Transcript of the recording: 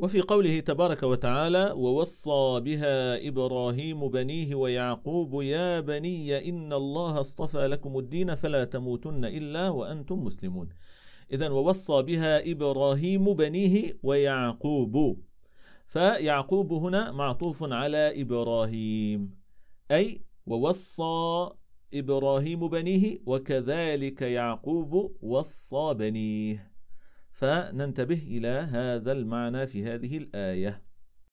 وفي قوله تبارك وتعالى ووصى بها إبراهيم بنيه ويعقوب يا بني إن الله اصطفى لكم الدين فلا تموتن إلا وأنتم مسلمون إذا ووصى بها إبراهيم بنيه ويعقوب فيعقوب هنا معطوف على إبراهيم أي ووصى إبراهيم بنيه وكذلك يعقوب وصى بنيه فننتبه إلى هذا المعنى في هذه الآية